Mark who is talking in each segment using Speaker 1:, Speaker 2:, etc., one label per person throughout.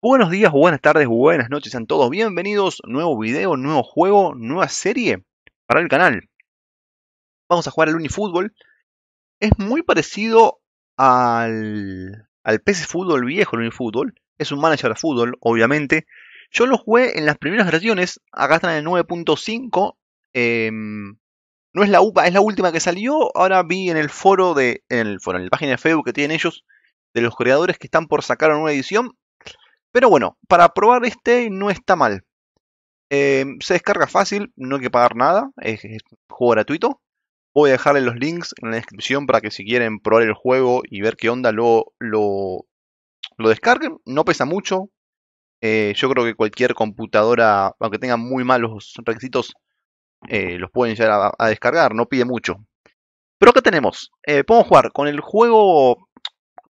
Speaker 1: Buenos días, buenas tardes, buenas noches, a todos bienvenidos. Nuevo video, nuevo juego, nueva serie para el canal. Vamos a jugar al Unifútbol. Es muy parecido al, al PC Fútbol viejo, el Unifútbol. Es un manager de fútbol, obviamente. Yo lo jugué en las primeras versiones, acá están en el 9.5. Em, no es la UPA, es la última que salió. Ahora vi en el foro de. En el foro, en la página de Facebook que tienen ellos. De los creadores que están por sacar una edición pero bueno, para probar este no está mal. Eh, se descarga fácil, no hay que pagar nada, es, juego gratuito. Voy a dejarle los links en la descripción para que si quieren probar el juego y ver qué onda lo, lo, lo descarguen. No pesa mucho. Eh, yo creo que cualquier computadora, aunque tenga muy malos requisitos, eh, los pueden llegar a, descargar, no pide mucho. Pero qué tenemos, podemos jugar con el juego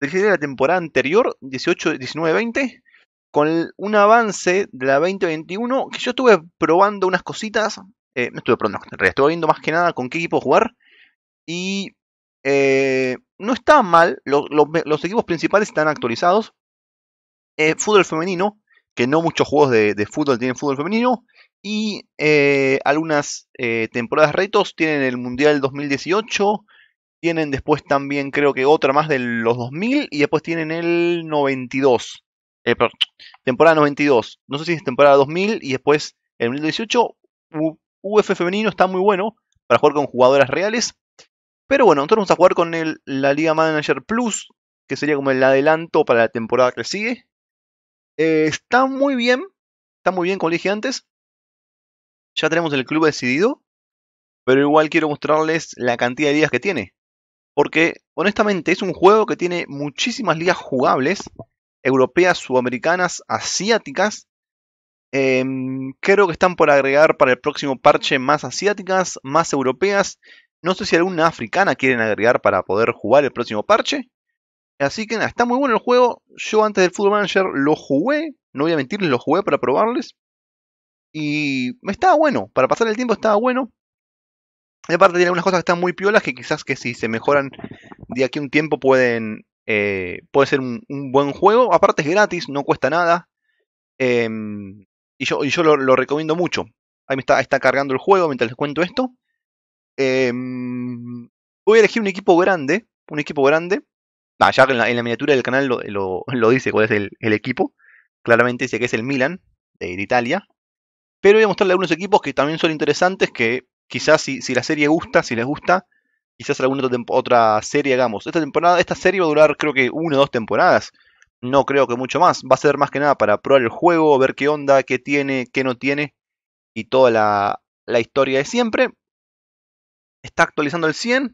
Speaker 1: de la temporada anterior, 18, 19, 20 con un avance de la 2021 que yo estuve probando unas cositas. me eh, no estuve probando, en estuve viendo más que nada con qué equipo jugar. Y eh, no está mal, los equipos principales están actualizados. Eh, fútbol femenino, que no muchos juegos de, de fútbol tienen fútbol femenino. Y algunas temporadas retos tienen el Mundial 2018. Tienen después también creo que otra más de los 2000 y después tienen el 92 eh, temporada 92, no sé si es temporada 2000 y después en 2018 UF femenino está muy bueno para jugar con jugadoras reales. Pero bueno, nosotros vamos a jugar con la Liga Manager Plus, que sería como el adelanto para la temporada que sigue. Eh, está muy bien, está muy bien como dije antes. Ya tenemos el club decidido, pero igual quiero mostrarles la cantidad de ligas que tiene. Porque honestamente es un juego que tiene muchísimas ligas jugables europeas, sudamericanas, asiáticas. Em, creo que están por agregar para el próximo parche más asiáticas, más europeas. No sé si alguna africana quieren agregar para poder jugar el próximo parche. Así que nada, está muy bueno el juego. Yo antes del Football Manager lo jugué. No voy a mentirles, lo jugué para probarles. Y estaba bueno. Para pasar el tiempo estaba bueno. Y aparte tiene algunas cosas que están muy piolas que quizás que si se mejoran de aquí a un tiempo pueden eh, puede ser un, buen juego. Aparte es gratis, no cuesta nada. Em, y yo, yo lo, recomiendo mucho. Ahí me está, está cargando el juego mientras les cuento esto. Em, voy a elegir un equipo grande. Un equipo grande. ya en la, en la, miniatura del canal lo, dice cuál es el, equipo. Claramente dice que es el Milan de, Italia. Pero voy a mostrarle algunos equipos que también son interesantes. Que quizás si, si la serie gusta, si les gusta, quizás alguna otra serie hagamos. Esta temporada, esta serie va a durar creo que una o dos temporadas. No creo que mucho más. Va a ser más que nada para probar el juego, ver qué onda, qué tiene, qué no tiene. Y toda la, historia de siempre. Está actualizando el 100.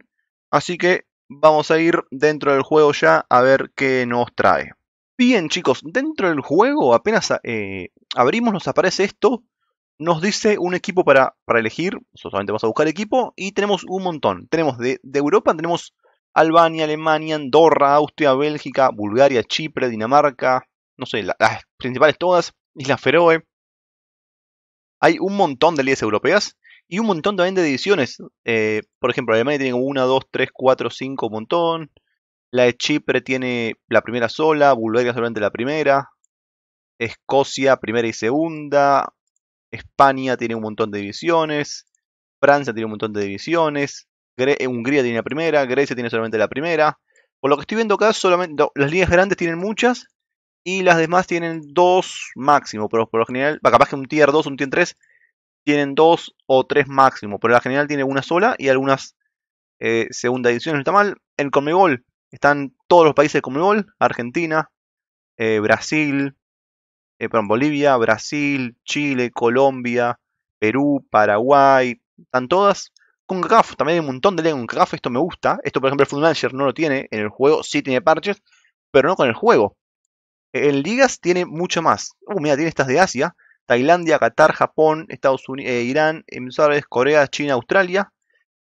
Speaker 1: Así que vamos a ir dentro del juego ya a ver qué nos trae. Bien chicos, dentro del juego apenas eh, abrimos nos aparece esto nos dice un equipo para, para elegir, solamente vamos a buscar equipo, y tenemos un montón. Tenemos de, de Europa, tenemos Albania, Alemania, Andorra, Austria, Bélgica, Bulgaria, Chipre, Dinamarca, no sé, las principales todas, Islas Feroe. Hay un montón de ligas europeas y un montón también de divisiones eh, por ejemplo, Alemania tiene 1, 2, 3, 4, 5, un montón. La de Chipre tiene la primera sola, Bulgaria solamente la primera. Escocia, primera y segunda. España tiene un montón de divisiones, Francia tiene un montón de divisiones, eh, Hungría tiene la primera, Grecia tiene solamente la primera. Por lo que estoy viendo acá, solamente las líneas grandes tienen muchas y las demás tienen dos máximo, pero por lo general, capaz que un tier 2, un tier 3 tienen dos o tres máximo, pero la general tiene una sola y algunas eh, segunda edición no está mal. En Conmebol están todos los países de Conmebol, Argentina, eh, Brasil, eh, Bolivia, Brasil, Chile, Colombia, Perú, Paraguay, están todas. Con GAF, también hay un montón de leyes con esto me gusta. Esto, por ejemplo, el Food Manager no lo tiene, en el juego sí tiene parches, pero no con el juego. En ligas tiene mucho más. Uh, mira, tiene estas de Asia, Tailandia, Qatar, Japón, Estados Unidos, eh, Irán, Corea, China, Australia.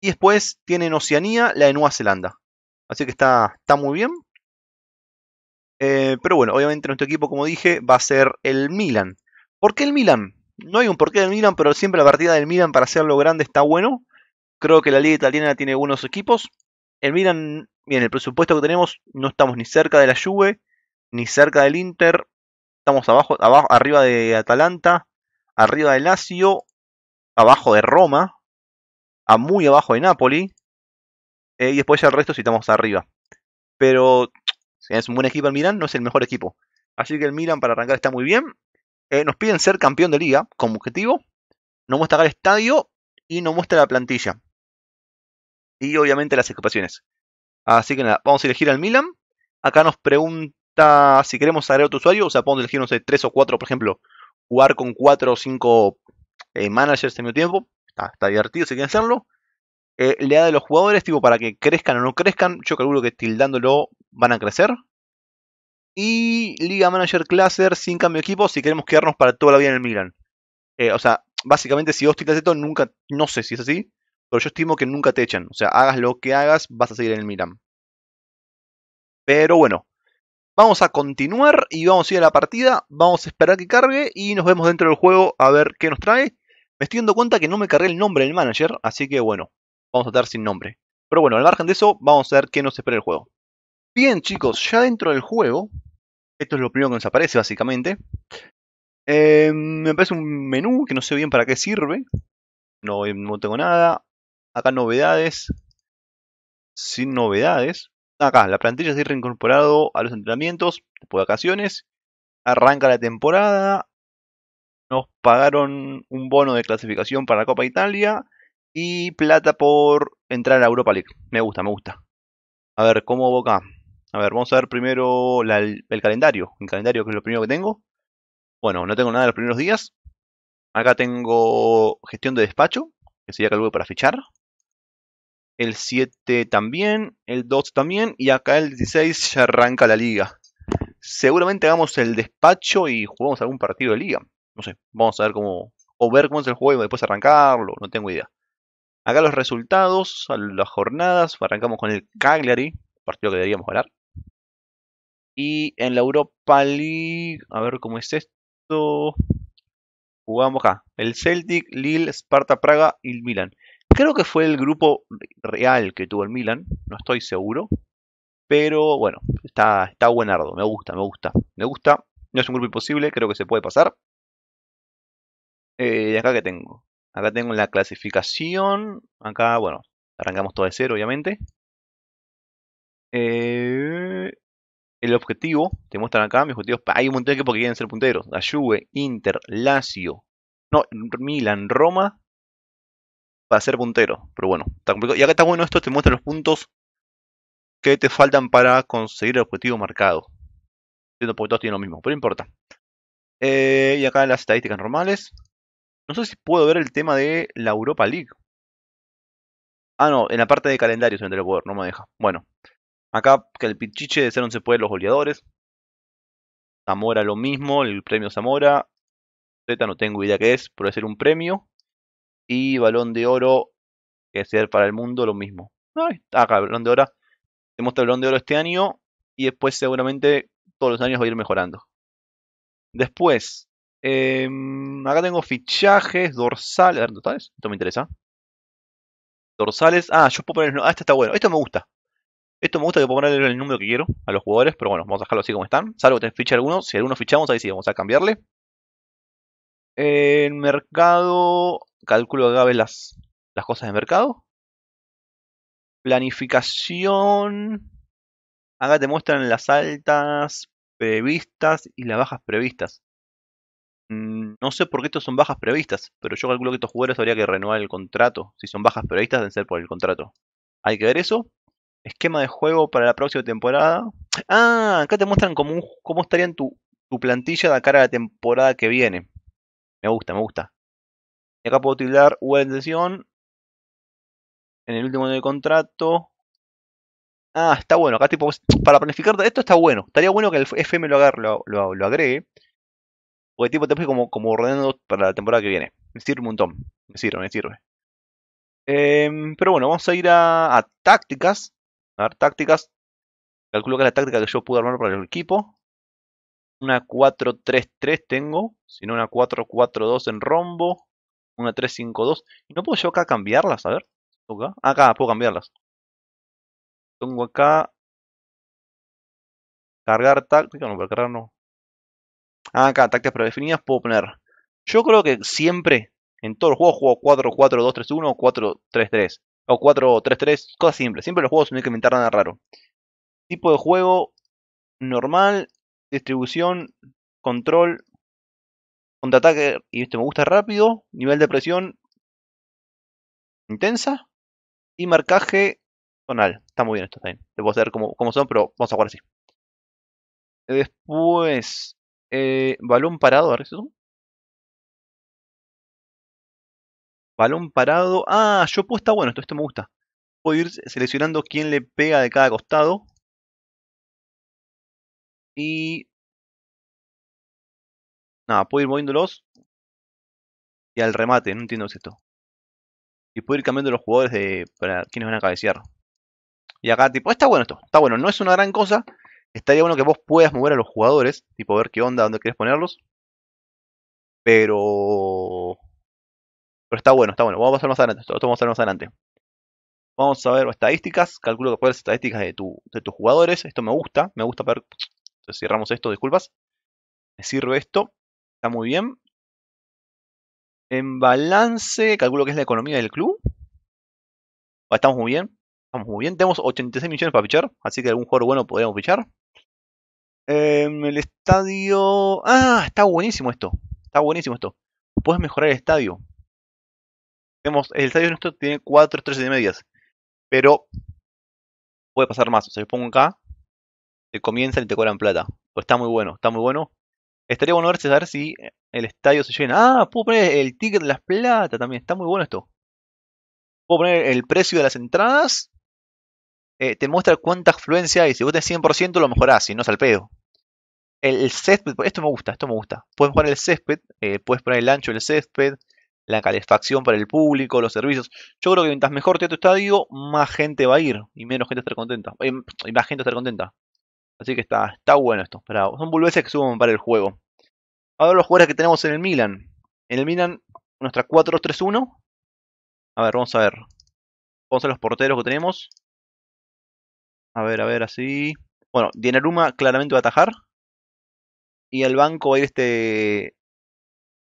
Speaker 1: Y después tiene en Oceanía la de Nueva Zelanda. Así que está, está muy bien. Eh, pero bueno, obviamente nuestro equipo, como dije, va a ser el Milan. ¿Por qué el Milan? No hay un porqué del Milan, pero siempre la partida del Milan para hacerlo grande está bueno. Creo que la liga italiana tiene buenos equipos. El Milan, bien, el presupuesto que tenemos, no estamos ni cerca de la Juve, ni cerca del Inter. Estamos abajo, abajo arriba de Atalanta, arriba de Lazio, abajo de Roma, a muy abajo de Napoli. Eh, y después ya el resto si estamos arriba. Pero es un buen equipo el Milan, no es el mejor equipo. Así que el Milan para arrancar está muy bien. Eh, nos piden ser campeón de liga como objetivo. No muestra el estadio y nos muestra la plantilla. Y obviamente las equipaciones. Así que nada, vamos a elegir al Milan. Acá nos pregunta si queremos agregar otro usuario. O sea, podemos elegir, no sé, 3 o 4, por ejemplo. Jugar con cuatro o cinco eh, managers de mismo tiempo. Está, está divertido si quieren hacerlo eh, de los jugadores, tipo, para que crezcan o no crezcan, yo calculo que tildándolo van a crecer. Y Liga Manager Cluster sin cambio de equipo si queremos quedarnos para toda la vida en el Milan. Eh, o sea, básicamente si vos tildas esto, nunca, no sé si es así, pero yo estimo que nunca te echan. O sea, hagas lo que hagas, vas a seguir en el Milan. Pero bueno, vamos a continuar y vamos a ir a la partida, vamos a esperar que cargue y nos vemos dentro del juego a ver qué nos trae. Me estoy dando cuenta que no me cargué el nombre del manager, así que bueno, vamos a estar sin nombre. Pero bueno, al margen de eso, vamos a ver qué nos espera el juego. Bien, chicos, ya dentro del juego, esto es lo primero que nos aparece básicamente. Eh, me aparece un menú que no sé bien para qué sirve. Eh, no, tengo nada. Acá novedades. Sin novedades. Acá, la plantilla se ha reincorporado a los entrenamientos después de vacaciones. Arranca la temporada. Nos pagaron un bono de clasificación para la Copa Italia. Y plata por entrar a Europa League. Me gusta, me gusta. A ver, ¿cómo Boca? A ver, vamos a ver primero el calendario. El calendario que es lo primero que tengo. Bueno, no tengo nada de los primeros días. Acá tengo gestión de despacho, que sería algo para fichar. El 7 también, el 2 también, y acá el 16 ya arranca la liga. Seguramente hagamos el despacho y jugamos algún partido de liga. No sé, vamos a ver cómo. O ver cómo es el juego y después arrancarlo, no tengo idea. Acá los resultados, las jornadas, arrancamos con el Cagliari, partido que deberíamos ganar. Y en la Europa League, a ver cómo es esto. Jugamos acá, el Celtic, Lille, Sparta Praga y el Milan. Creo que fue el grupo real que tuvo el Milan, no estoy seguro. Pero bueno, está, está buenardo, me gusta, me gusta. Me gusta, no es un grupo imposible,
Speaker 2: creo que se puede pasar. Y eh, acá que tengo. Acá tengo la clasificación. Acá, bueno, arrancamos todo de cero, obviamente.
Speaker 1: Eh, el objetivo, te muestran acá, mis objetivos. Hay un montón de que quieren ser punteros. La Juve, Inter, Lazio, no, Milan, Roma, para ser puntero. Pero bueno, está complicado. Y acá está bueno esto, te muestra los puntos que te faltan para conseguir el objetivo marcado. Porque todos tienen lo mismo, pero no importa. Eh, y acá las estadísticas normales. No sé si puedo ver el tema de la Europa League. Ah, no, en la parte de calendario se el no me deja. Bueno, acá que el pichiche de ser se puede los goleadores. Zamora lo mismo, el premio Zamora. Z no tengo idea qué es, pero ser un premio. Y balón de oro, que ser para el mundo lo mismo. Ay, acá, balón de oro. tenemos el balón de oro este año y después seguramente todos los años va a ir mejorando. Después, Em, acá tengo fichajes, dorsales. A ver, Esto me interesa. Dorsales. Ah, yo puedo poner. Ah, este está bueno. Esto me gusta. Esto me gusta que puedo ponerle el número que quiero a los jugadores, pero bueno, vamos a dejarlo así como están. Salvo que te fiche alguno. Si alguno fichamos, ahí sí, vamos a
Speaker 2: cambiarle. En mercado. Calculo acá las, las cosas de mercado. Planificación.
Speaker 1: Acá te muestran las altas previstas y las bajas previstas. Mm, no sé por qué estos son bajas previstas, pero yo calculo que estos jugadores habría que renovar el contrato. Si son bajas previstas, deben ser por el contrato. Hay que ver eso. Esquema de juego para la próxima temporada. Ah, acá te muestran cómo, estaría tu, plantilla de cara
Speaker 2: a la temporada que viene. Me gusta, me gusta. Y acá puedo tildar buena e decisión. En el último año del contrato. Ah, está
Speaker 1: bueno. Acá tipo, para planificar esto está bueno. Estaría bueno que el FM lo, lo agregue. Pues, tipo TP como, como ordenando para la temporada que viene. Me sirve un montón. Me sirve, me sirve. Em, pero bueno, vamos a ir a, tácticas. A ver, tácticas. Calculo que es la táctica que yo pude armar para el equipo. Una 4-3-3 tengo. Si no, una 4-4-2 en rombo. Una 3-5-2. ¿Y no puedo
Speaker 2: yo acá cambiarlas? A ver. Acá, ah, acá puedo cambiarlas. Tengo acá. Cargar táctica. No, para cargar no. Ah,
Speaker 1: acá, tácticas predefinidas, puedo poner. Yo creo que siempre, en todos los juegos, juego 4, 4, 2, 3, 1 o 4, 3, 3. O 4, 3, 3, cosas simples. Siempre los juegos no hay que inventar nada raro.
Speaker 2: Tipo de juego, normal, distribución, control, contraataque, y este me gusta rápido, nivel de presión, intensa, y marcaje, tonal. Está muy bien esto también. puedo saber hacer como son, pero vamos a jugar así. Después, eh, balón parado, ¿a eso? Balón parado. Ah, yo puedo estar bueno, esto, esto me gusta. Puedo ir seleccionando quién le pega de cada costado. Y... Nada, puedo ir moviéndolos. Y al remate, no entiendo si esto.
Speaker 1: Y puedo ir cambiando los jugadores de para quienes van a cabecear. Y acá, tipo, está bueno esto, está bueno. No es una gran cosa, Estaría bueno que vos puedas mover a los jugadores, tipo ver qué onda, dónde quieres ponerlos. Pero. Pero está bueno, está bueno. Vamos a hacer más adelante. Esto, vamos a más adelante. Vamos a ver estadísticas. Calculo que puedes estadísticas de, tu, de tus jugadores. Esto me gusta. Me gusta ver. cerramos esto, disculpas. Me sirve esto.
Speaker 2: Está muy bien. En balance, calculo que es la economía del club. Estamos muy bien. Vamos muy bien. Tenemos 86 millones para fichar, así
Speaker 1: que algún jugador bueno podríamos fichar. Em, el estadio. Ah, está buenísimo esto. Está buenísimo esto. Puedes mejorar el estadio. Tenemos, el estadio nuestro tiene 4 estrellas y medias. Pero puede pasar más. O sea, yo pongo acá. Se comienza el te en plata. Pues está muy bueno, está muy bueno. Estaría bueno verse ver si el estadio se llena. Ah, puedo poner el ticket de las plata también. Está muy bueno esto. Puedo poner el precio de las entradas eh, te muestra cuánta afluencia y si vos tenés 100% lo mejorás, si no es pedo. El, césped, esto me gusta, esto me gusta. Puedes poner el césped, eh, puedes poner el ancho del césped, la calefacción para el público, los servicios. Yo creo que mientras mejor te tu estadio, más gente va a ir y menos gente estar contenta. Eh, y más gente estar contenta. Así que está, está bueno esto. son vuelveses que suben para el juego.
Speaker 2: Ahora los jugadores que tenemos en el Milan. En el Milan, nuestra 4-3-1.
Speaker 1: A ver, vamos a ver. Vamos a los porteros que tenemos. A ver, a ver, así. Bueno, Dieneruma claramente va a atajar. Y el banco va a ir este.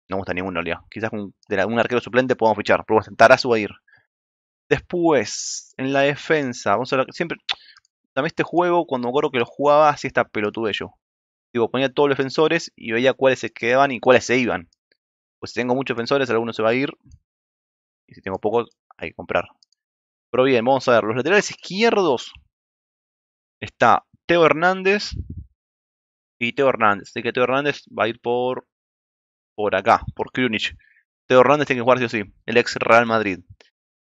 Speaker 1: No me gusta ninguno, Leo. Quizás un, de algún arquero suplente podemos fichar. Pero sentar va a ir. Después, en la defensa, vamos a ver, siempre. También este juego, cuando me acuerdo que lo jugaba, así esta yo. Digo, ponía todos los defensores y veía cuáles se quedaban y cuáles se iban. Pues si tengo muchos defensores, alguno se va a ir. Y si tengo pocos, hay que comprar. Pero bien, vamos a ver. Los laterales izquierdos está Teo Hernández y Teo Hernández. Así que Teo Hernández va a ir por, por acá, por Krunich. Teo Hernández tiene que jugar sí o sí, el ex Real Madrid.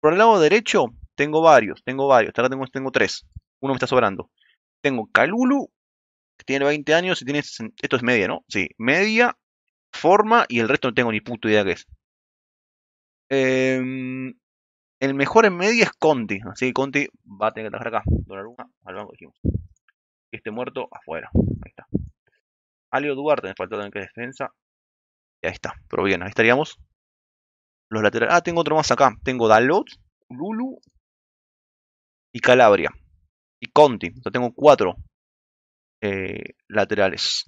Speaker 1: Por el lado derecho tengo varios, tengo varios, ahora tengo, tengo tres. Uno me está sobrando. Tengo Calulu, que tiene 20 años y tiene... Esto es media, ¿no? Sí, media, forma y el resto no tengo ni puta idea qué es. Eh, el mejor en media es Conti. Así que Conti va a tener que trabajar acá. al banco, dijimos.
Speaker 2: Este muerto afuera. Ahí está. Alio Duarte me faltó también que defensa. Y ahí está. Pero bien, ahí estaríamos. Los laterales. Ah, tengo otro más acá. Tengo Dalot, Lulu y Calabria. Y Conti. O tengo cuatro eh, laterales.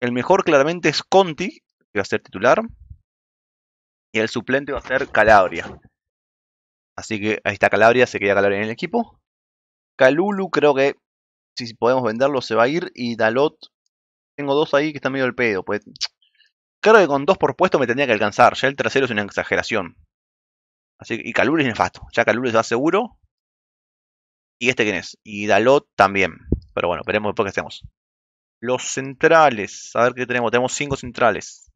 Speaker 2: El mejor claramente
Speaker 1: es Conti, que va a ser titular. Y el suplente va a ser Calabria. Así que ahí está Calabria, se queda Calabria en el equipo. Calulu creo que si podemos venderlo se va a ir. Y Dalot, tengo dos ahí que están medio del pedo. Pues. creo que con dos por puesto me tendría que alcanzar. Ya el tercero es una exageración. Así y Calulu es nefasto. Ya Calulu se va seguro. ¿Y este quién es? Y Dalot también. Pero bueno, veremos después qué hacemos. Los centrales. A ver qué tenemos. Tenemos cinco centrales.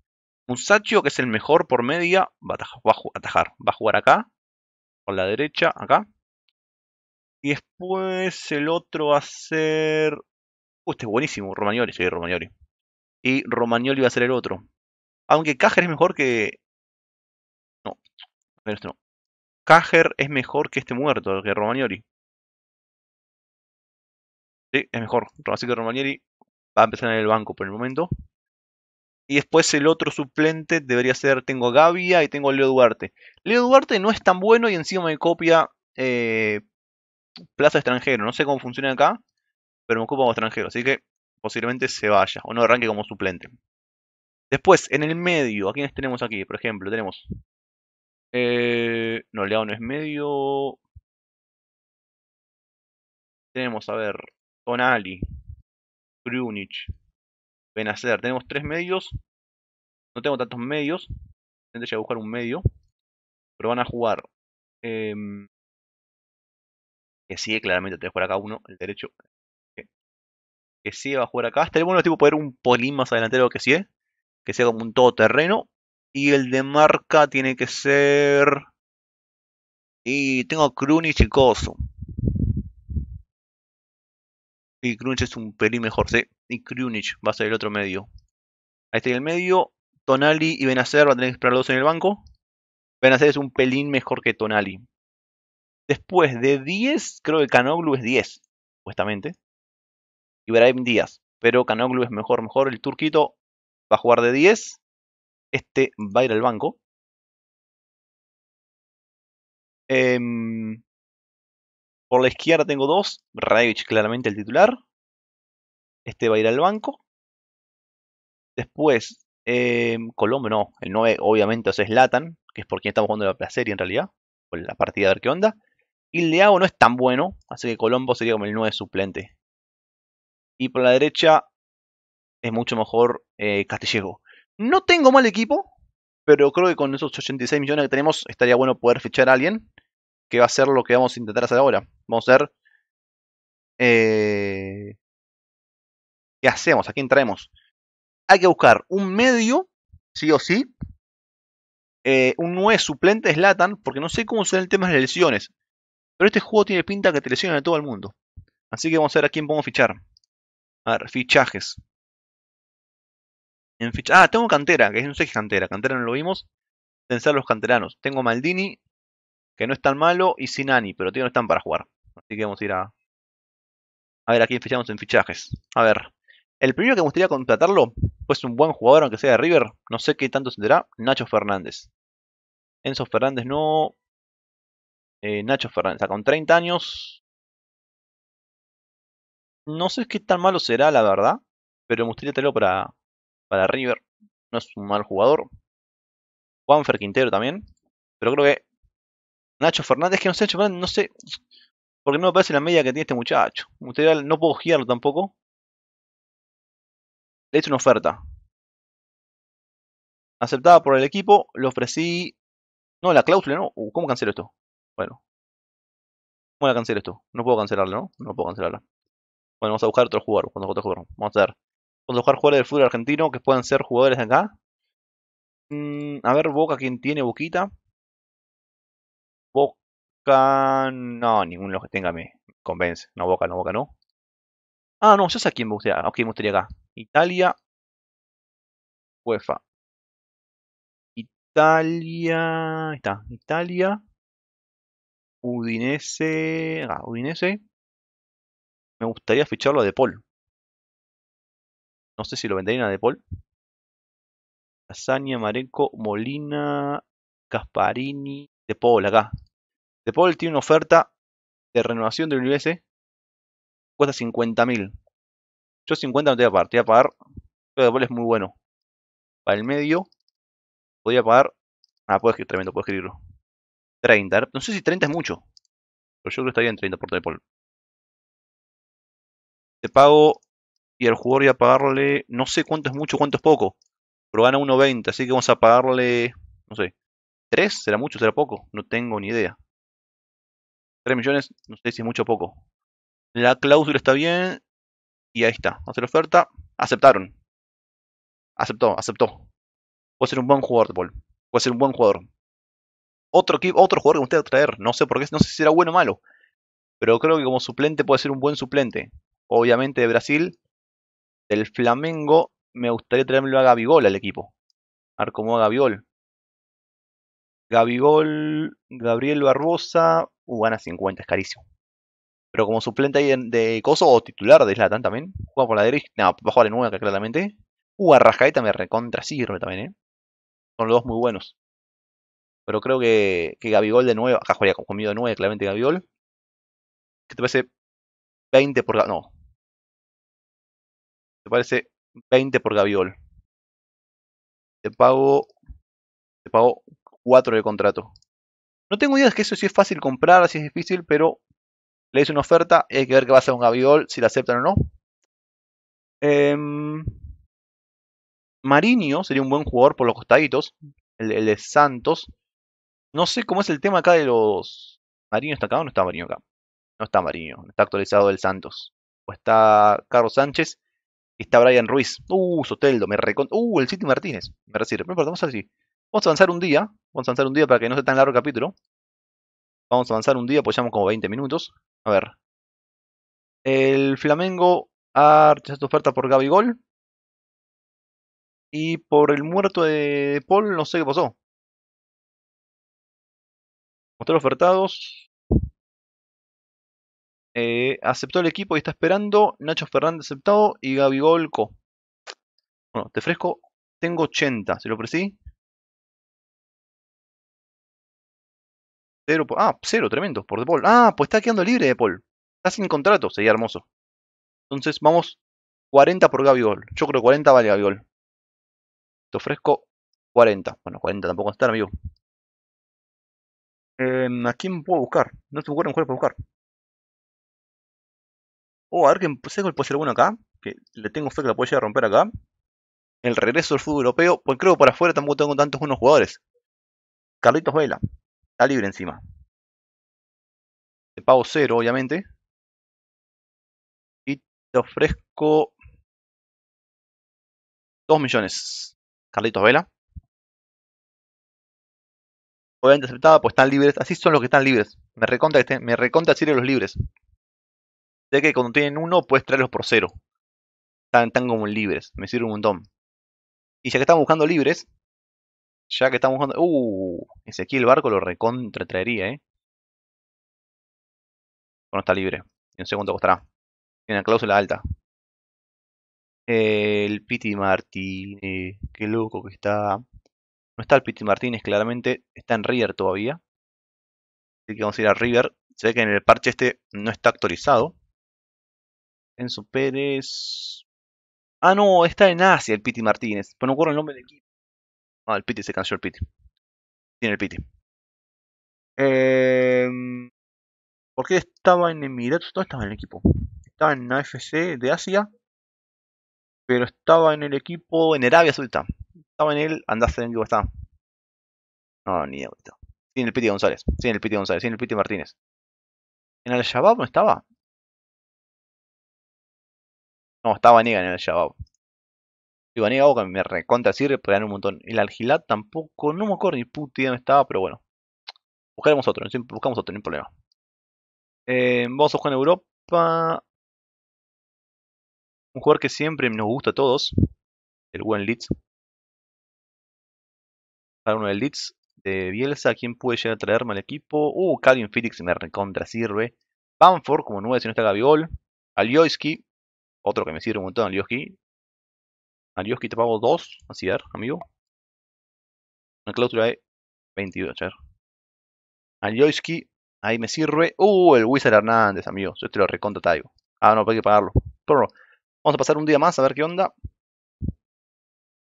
Speaker 1: Un Sachio que es el mejor por media, va a, atajar. Va a jugar acá por la derecha, acá. Y después el otro va a ser... Uh, este es buenísimo, Romagnoli, sí, Romagnoli. Y Romagnoli va
Speaker 2: a ser el otro. Aunque Cajer es mejor que... No, este no. Cajer es mejor que este muerto, que Romagnoli. Sí, es mejor. Así que Romagnoli va a empezar en el banco por el momento.
Speaker 1: Y después el otro suplente debería ser, tengo Gavia y tengo Leo Duarte. Leo Duarte no es tan bueno y encima me copia eh, Plaza Extranjero. No sé cómo funciona acá, pero me ocupa como extranjero. Así que posiblemente se vaya o no arranque como suplente.
Speaker 2: Después, en el medio, ¿a quiénes tenemos aquí? Por ejemplo, tenemos... Eh, no, Leo no es medio... Tenemos, a ver, Tonali, Grunich, hacer, Tenemos tres medios. No tengo tantos medios. Tendré que buscar un medio. Pero van a jugar. Em, que sigue, claramente. Te que jugar acá uno, el derecho. Que sigue va a jugar acá. Estaría bueno tipo poder un polín más adelantero que sigue. ¿eh?
Speaker 1: Que sea como un todoterreno. Y el de marca tiene que ser.
Speaker 2: Y tengo a y Chicoso y Krunich es un pelín mejor, ¿sí? Y Krunich va a ser el otro medio. Ahí
Speaker 1: está el medio. Tonali y Benacer van a tener que esperar dos en el banco. Benacer es un pelín mejor que Tonali. Después de 10, creo que Canoglu es 10, supuestamente.
Speaker 2: Ibrahim Díaz. Pero Canoglu es mejor, mejor. El turquito va a jugar de 10. Este va a ir al banco. Em, por la izquierda tengo dos. Ravich claramente el titular. Este va a ir al banco. Después,
Speaker 1: em, Colombo, no. El 9, obviamente, es Latan, que es por quien estamos jugando la y en realidad. Por la partida, a ver qué onda. Y Leao no es tan bueno, así que Colombo sería como el 9 suplente. Y por la derecha es mucho mejor eh, No tengo mal equipo, pero creo que con esos 86 millones que tenemos estaría bueno poder fichar a alguien que va a ser lo que vamos a intentar hacer ahora. Vamos a ver eh, qué hacemos, a quién traemos. Hay que buscar un medio, sí o sí. Eh, un nuez suplente es Latan, porque no sé cómo son el tema de las lesiones. Pero este juego tiene pinta que te lesionan a todo el mundo. Así que vamos a ver a quién podemos fichar. A ver, fichajes. En ficha ah, tengo cantera, que no sé qué cantera. Cantera no lo vimos. Pensar los canteranos. Tengo Maldini, que no es tan malo, y sin Ani, pero tío no están para jugar. Así que vamos a ir a. A ver, aquí fichamos en fichajes. A ver. El primero que me gustaría contratarlo, pues un buen jugador,
Speaker 2: aunque sea de River, no sé qué tanto será. Nacho Fernández. Enzo Fernández no. Eh, Nacho Fernández, o sea, con 30 años. No sé qué tan malo será, la verdad, pero me gustaría tenerlo para, para River.
Speaker 1: No es un mal jugador. Juanfer Quintero también. Pero creo que Nacho Fernández, que no sé, no sé, porque no me parece la media que tiene este muchacho.
Speaker 2: no puedo girarlo tampoco. Le hice una oferta. Aceptada por el equipo, le ofrecí... No, la cláusula no. Uh, ¿Cómo cancelo esto? Bueno. ¿Cómo la cancelo esto? No puedo cancelarla, ¿no? No puedo cancelarla.
Speaker 1: Bueno, vamos a buscar otro jugadores Cuando Vamos a ver. buscar jugadores del fútbol argentino que puedan ser jugadores
Speaker 2: de acá. Mm, a ver, Boca, ¿quién tiene Boquita? No, ninguno de los que tenga me convence. No, Boca, no, Boca, no. Ah, no, yo sé a quién me gustaría. Ok, me gustaría acá. Italia. UEFA. Italia. Ahí está. Italia. Udinese. Ah, Udinese. Me gustaría ficharlo a De Paul. No sé si lo venderían a De Paul. Casaña, Marenco, Molina, Casparini De Paul acá de Paul tiene una oferta de renovación del US
Speaker 1: Cuesta 50.000 Yo 50 no te voy a pagar. Te voy a pagar. Pero Paul es muy bueno.
Speaker 2: Para el medio. Podría pagar. Ah, puedo escribir, tremendo, puedo escribirlo. 30. No sé si 30 es mucho. Pero yo creo que estaría en 30 por De Paul Te pago. Y el jugador voy a pagarle. No sé cuánto es mucho, cuánto es poco.
Speaker 1: Pero gana 1.20. Así que vamos a pagarle. No sé. ¿3? ¿Será mucho? ¿Será poco? No tengo
Speaker 2: ni idea. 3 millones, no sé si es mucho o poco. La cláusula está bien. Y ahí está. Hacer oferta. Aceptaron. Aceptó, aceptó. Puede ser un buen jugador de Puede ser un buen jugador. Otro, otro
Speaker 1: jugador que usted va a traer. No sé por qué, no sé si será bueno o malo. Pero creo que como suplente puede ser un buen suplente. Obviamente de Brasil. Del Flamengo. Me gustaría traerme a Gabigol al equipo. A ver cómo va Gabigol. Gabigol, Gabriel Barbosa, uh, gana 50, es carísimo. Pero como suplente ahí de, Coso o titular de Slatan también, juega por la derecha, no, va a jugar nueva claramente. Uh, Arrascaeta me recontra
Speaker 2: sirve también, ¿eh? Son los dos muy buenos. Pero creo que, que Gabigol de nuevo, acá con conmigo de nuevo, claramente Gabigol. ¿Qué te parece? 20 por... No. ¿Te parece 20 por Gabigol Te pago... Te pago 4 de contrato. No
Speaker 1: tengo ideas que eso sí es fácil comprar, si es difícil, pero le hice una oferta hay que ver qué va a hacer un Gaviol, si la aceptan o no. Eh, em, Mariño sería un buen jugador por los costaditos, el, de Santos. No sé cómo es el tema acá de los... ¿Mariño está acá o no está Mariño acá? No está Mariño, está actualizado el Santos. O está Carlos Sánchez y está Brian Ruiz. Uh, Soteldo, me recon... Uh, el City Martínez, me recibe. Pero ver así. Vamos a avanzar un día. Vamos a avanzar un día para que no sea tan largo el capítulo.
Speaker 2: Vamos a avanzar un día, pues como 20 minutos. A ver. El Flamengo ha rechazado oferta por Gabigol. Y por el muerto de Paul, no sé qué pasó. Mostrar ofertados. Eh, aceptó el equipo y está esperando. Nacho Fernández aceptado y Gabigol Co. Bueno, te fresco. Tengo 80. Se lo ofrecí. ah, cero, tremendo, por De Paul. Ah, pues está quedando libre De Paul. Está sin contrato, sería hermoso. Entonces, vamos 40 por Gabigol. Yo creo 40 vale Gabigol. Te ofrezco 40. Bueno, 40 tampoco está, amigo. Em, ¿A quién puedo buscar? No se me un juego para buscar. Oh,
Speaker 1: a ver que sé puede ser bueno acá. Que le tengo fe que la puede llegar a romper acá. El regreso del fútbol
Speaker 2: europeo. Pues creo que para afuera tampoco tengo tantos unos jugadores. Carlitos Vela. Está libre encima. Te pago cero, obviamente. Y te ofrezco 2 millones. Carlitos Vela. Obviamente aceptada, pues están libres. Así son los que están libres. Me reconta, me reconta de los libres. Sé que cuando tienen
Speaker 1: uno, puedes traerlos por cero. Están, como libres. Me sirve un montón. Y ya que
Speaker 2: están buscando libres, ya que estamos jugando. Uh, ese aquí el barco lo recontra traería, eh. Bueno, está libre. En un segundo costará. Tiene la cláusula alta. El Piti Martínez. Qué
Speaker 1: loco que está. No está el Piti Martínez, claramente. Está en River todavía. Así que vamos a ir a River. Se ve que en el parche este no está actualizado.
Speaker 2: En su Pérez. Ah, no, está en Asia el Piti Martínez. Pero no recuerdo el nombre del equipo. Ah, el Piti se cansó el Piti. Tiene el Piti. Eh, ¿Por qué estaba en Emiratos? ¿Dónde estaba en el equipo? Estaba en
Speaker 1: AFC de Asia. Pero estaba en el equipo en Arabia Saudita.
Speaker 2: Estaba en el. Andaste en el No, ni idea. Sin el Piti González. Sin el Piti González. Sin el Piti Martínez. ¿En Al Shabab no estaba? No, estaba ni en el Shabab. Digo, algo que me recontra
Speaker 1: sirve, puede ganar un montón. El Algilat tampoco, no me acuerdo ni puta idea dónde estaba, pero bueno. Buscaremos
Speaker 2: otro, buscamos otro, no hay problema. Eh, vamos a jugar en Europa. Un jugador que siempre nos gusta a todos. El buen Leeds. Para uno del Leeds. De Bielsa, ¿quién puede llegar a traerme al
Speaker 1: equipo? Uh, Calvin Felix me recontra sirve. Bamford como 9 si no está Gaviol.
Speaker 2: Alioyski. otro que me sirve un montón, Alioiski. Alioski, te pago 2. Así ver, amigo. Una cláusula de 22, a ver.
Speaker 1: Alioski, ahí me sirve. Uh, el Wizard Hernández, amigo. Yo te lo recontra traigo. Ah, no, hay que
Speaker 2: pagarlo. Pero Vamos a pasar un día más a ver qué onda.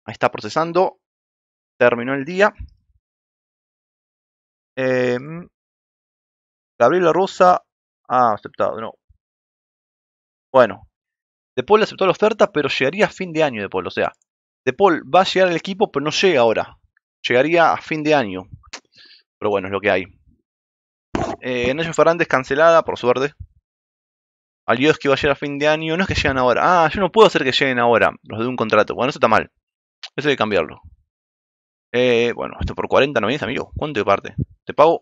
Speaker 2: Ahí está procesando. Terminó el día. Em, Gabriela Rosa. Ah, aceptado, no. Bueno, de Paul aceptó la oferta, pero llegaría a fin de año De Paul. O sea, De Paul va a llegar al
Speaker 1: equipo, pero no llega ahora. Llegaría a fin de año. Pero bueno, es lo que hay. Eh, Nacho Fernández cancelada, por suerte. Alios que va a llegar a fin de año. No es que lleguen ahora. Ah, yo no puedo hacer que lleguen ahora. Los de un contrato. Bueno, eso está mal. Eso hay que cambiarlo.
Speaker 2: Eh, bueno, esto por 40 no vienes, amigo. ¿Cuánto te parte? Te pago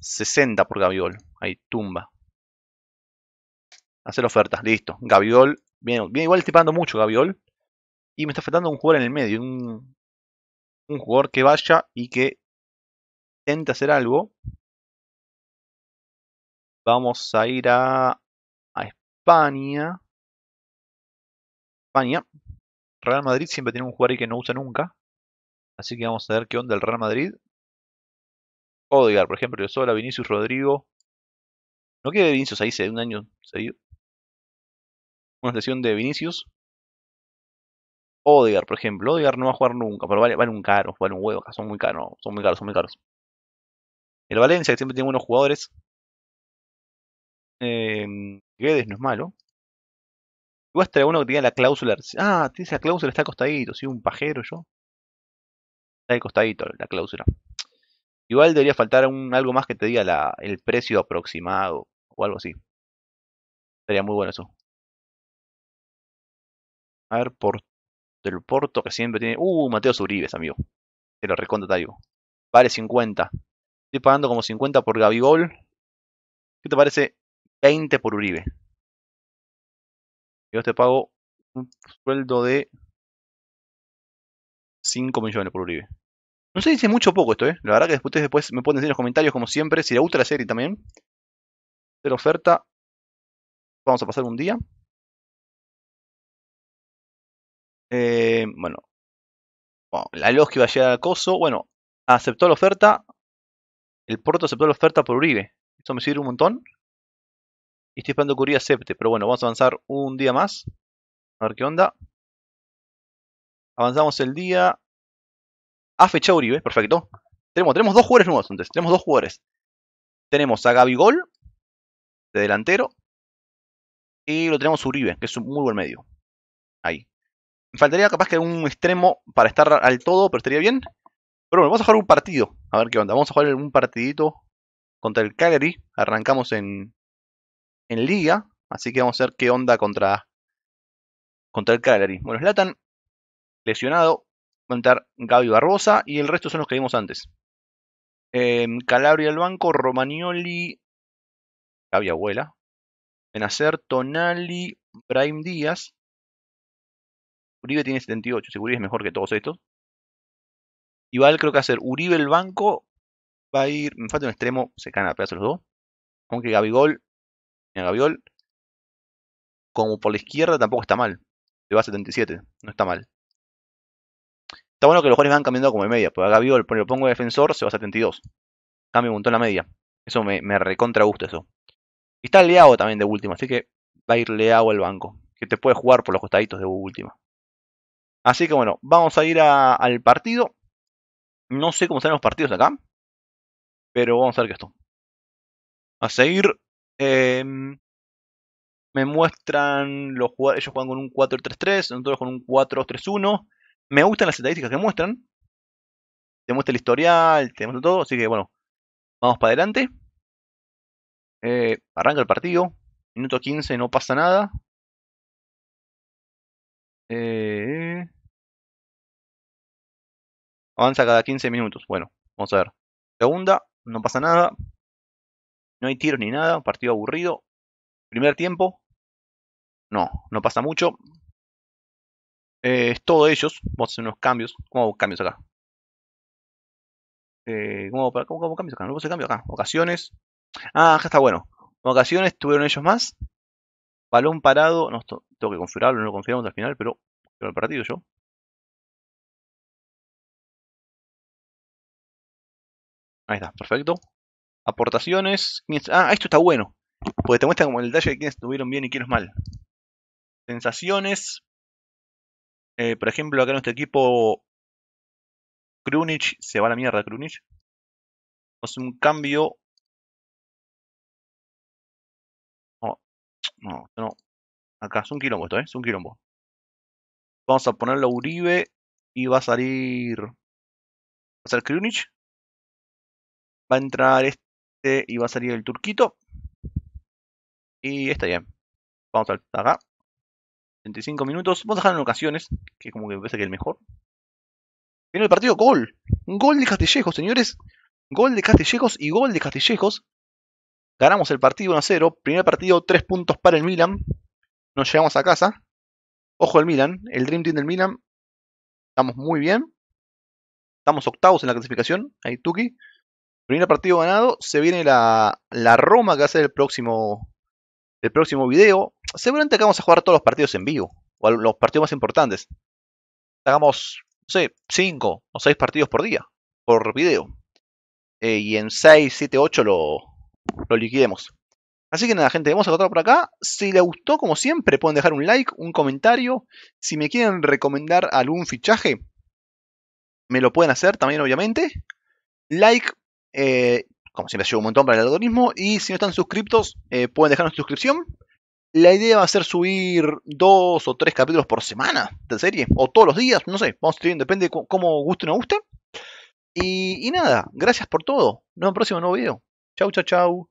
Speaker 2: 60 por Gaviol. Ahí, tumba hacer ofertas, listo. Gaviol, bien, igual estoy mucho Gaviol. Y me está faltando un jugador en el medio, un, un jugador que vaya y que intente hacer algo. Vamos a ir a, a España. España. Real Madrid siempre tiene un jugador ahí que no usa nunca. Así que vamos a ver qué onda el Real Madrid. Odigar por ejemplo, yo a Vinicius Rodrigo. No quiere Vinicius ahí se un año seguido una sesión de Vinicius. Odegar, por ejemplo. Odegar no va a jugar nunca, pero vale, vale un caro, vale un huevo. Son muy caros, son muy caros, son muy caros. El Valencia, que siempre tiene unos jugadores. Eh, Guedes no es malo. Igual este uno que tiene la cláusula. Ah, tiene esa cláusula, está acostadito. si ¿sí?
Speaker 1: un pajero yo. Está de costadito la cláusula. Igual debería faltar
Speaker 2: un, algo más que te diga la, el precio aproximado o algo así. Sería muy bueno eso. A ver, por, del Porto que siempre tiene. Uh, Mateo Uribes, amigo. Te lo recontra digo. Vale 50. Estoy pagando como 50 por Gabigol. ¿Qué te parece? 20 por Uribe. Yo te pago un sueldo de 5 millones por Uribe. No sé si es mucho o poco esto, ¿eh? La verdad que después, después me pueden decir en los comentarios, como siempre, si les gusta la serie también. De la oferta, vamos a pasar un día. Eh, bueno, La la que iba a llegar a Coso. Bueno, aceptó la oferta. El Porto aceptó la oferta por Uribe. Esto me sirve un montón. Y estoy esperando que Uribe acepte. Pero bueno, vamos a avanzar un día más. A ver qué onda. Avanzamos el día. A fecha Uribe, perfecto. Tenemos, tenemos dos jugadores nuevos entonces. Tenemos dos jugadores. Tenemos a Gol, de delantero. Y lo tenemos Uribe, que es un muy buen medio. Ahí faltaría capaz que un
Speaker 1: extremo para estar al todo, pero estaría bien. Pero bueno, vamos a jugar un partido. A ver qué onda. Vamos a jugar un partidito contra el Calgary. Arrancamos en, en liga. Así que vamos a ver qué onda contra, contra el Calgary. Bueno, Latan. lesionado. Va a entrar Gaby Barbosa y el resto son los que vimos antes. Em, Calabria al banco, Romagnoli, Gaby Abuela, Benacer,
Speaker 2: Tonali, Braim Díaz, Uribe tiene 78, si es mejor que todos estos. Igual creo que hacer Uribe el banco. Va a ir. Me falta un extremo. Se caen a pedazos los dos. Aunque Gabigol. Gabigol. Como por la izquierda tampoco está mal. Le va a 77. No está mal.
Speaker 1: Está bueno que los jugadores van cambiando como de media. Pues a Gabigol, lo pongo de defensor, se va a 72. Cambia un montón la media. Eso me, recontra gusta eso. Y está Leao también de última. Así que va a ir Leao al banco. Que te puede jugar por los costaditos de última. Así que bueno,
Speaker 2: vamos a ir al partido. No sé cómo salen los partidos acá. Pero vamos a ver qué esto. A seguir. Em,
Speaker 1: me muestran los jugadores. Ellos juegan con un 4-3-3. Nosotros con un 4-3-1. Me gustan las estadísticas que muestran. Te muestra el historial. Te muestra todo. Así que bueno.
Speaker 2: Vamos para adelante. Eh, arranca el partido. Minuto 15, no pasa nada. Eh, Avanza cada 15 minutos. Bueno, vamos a ver. Segunda, no pasa nada. No hay tiros ni nada. Partido aburrido. Primer tiempo. No, no pasa mucho. Eh, es todo ellos. Vamos a hacer unos cambios. ¿Cómo cambios acá? Eh, ¿cómo, cambios acá?
Speaker 1: No puse cambios acá. Ocasiones. Ah, acá está bueno. Ocasiones tuvieron ellos más.
Speaker 2: Balón parado. No, tengo que configurarlo, no lo configuramos al final, pero pero el partido yo. Ahí está, perfecto. Aportaciones. Ah, esto está bueno. Porque te muestra como el detalle de quiénes estuvieron bien y quiénes mal. Sensaciones. Eh, por ejemplo, acá en nuestro equipo. Krunich. Se va a la mierda Krunich. Es un cambio No, no. Acá es un quilombo esto, ¿eh? Es un quilombo. Vamos a ponerlo a Uribe y va a salir... Va a ser Krunich. Va a entrar este y va a salir el turquito. Y está bien.
Speaker 1: Vamos a acá. 35 minutos. Vamos a dejar en ocasiones, que como que me parece que es el mejor. Viene el partido, gol. Gol de Castillejos, señores. Gol de Castillejos y gol de Castillejos. Ganamos el partido 1-0. Primer partido, 3 puntos para el Milan.
Speaker 2: Nos llegamos a casa. Ojo el Milan, el Dream Team del Milan. Estamos muy bien. Estamos octavos en la clasificación. Ahí Tuki. Primer partido
Speaker 1: ganado. Se viene la, Roma que va a ser el próximo, el próximo video. Seguramente acá vamos a jugar todos los partidos en vivo. O los partidos más importantes. Hagamos, no sé, 5 o 6 partidos por día. Por video. Eh, y en 6, 7, 8 lo, lo liquidemos. Así que nada, gente, vamos a cortar por acá. Si les gustó, como siempre, pueden dejar un like, un comentario. Si me quieren recomendar algún fichaje, me lo pueden hacer también, obviamente. Like, eh, como siempre, ayuda un montón para el algoritmo. Y si no están suscriptos, eh, pueden pueden dejarnos suscripción. La idea va a ser subir dos o tres capítulos por semana de serie, o todos los días, no sé, vamos
Speaker 2: a depende de cómo guste o no guste. Y, nada, gracias por todo. Nos vemos en el próximo nuevo video. Ciao, ciao, ciao.